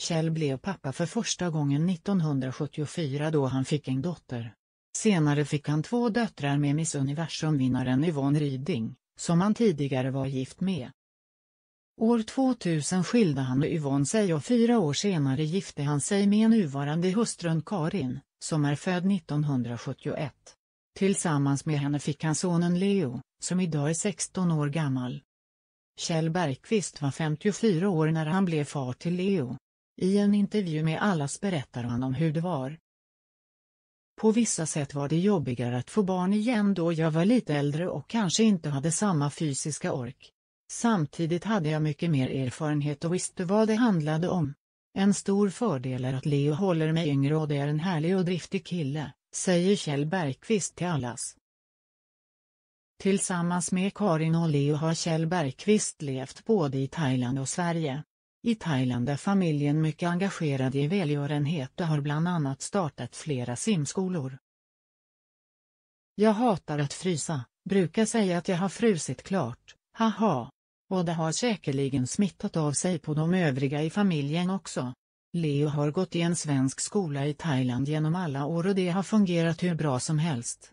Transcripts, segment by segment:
Kjell blev pappa för första gången 1974 då han fick en dotter. Senare fick han två döttrar med Miss Universum-vinnaren Yvonne Ryding, som han tidigare var gift med. År 2000 skilde han och Yvonne sig och fyra år senare gifte han sig med nuvarande hustrun Karin, som är född 1971. Tillsammans med henne fick han sonen Leo, som idag är 16 år gammal. Kjell Bergqvist var 54 år när han blev far till Leo, i en intervju med Allas berättar han om hur det var. På vissa sätt var det jobbigare att få barn igen då jag var lite äldre och kanske inte hade samma fysiska ork. Samtidigt hade jag mycket mer erfarenhet och visste vad det handlade om. En stor fördel är att Leo håller mig yngre och det är en härlig och driftig kille, säger Kjell Bergqvist till Allas. Tillsammans med Karin och Leo har Kjell Bergqvist levt både i Thailand och Sverige. I Thailand är familjen mycket engagerad i välgörenhet och har bland annat startat flera simskolor. Jag hatar att frysa, brukar säga att jag har frusit klart, haha. Och det har säkerligen smittat av sig på de övriga i familjen också. Leo har gått i en svensk skola i Thailand genom alla år och det har fungerat hur bra som helst.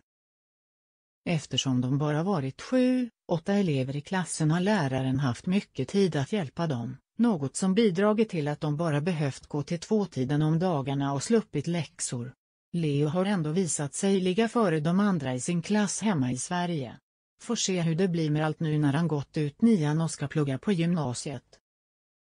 Eftersom de bara varit sju, åtta elever i klassen har läraren haft mycket tid att hjälpa dem något som bidragit till att de bara behövt gå till tvåtiden om dagarna och sluppit läxor. Leo har ändå visat sig ligga före de andra i sin klass hemma i Sverige. Får se hur det blir med allt nu när han gått ut nian och ska plugga på gymnasiet.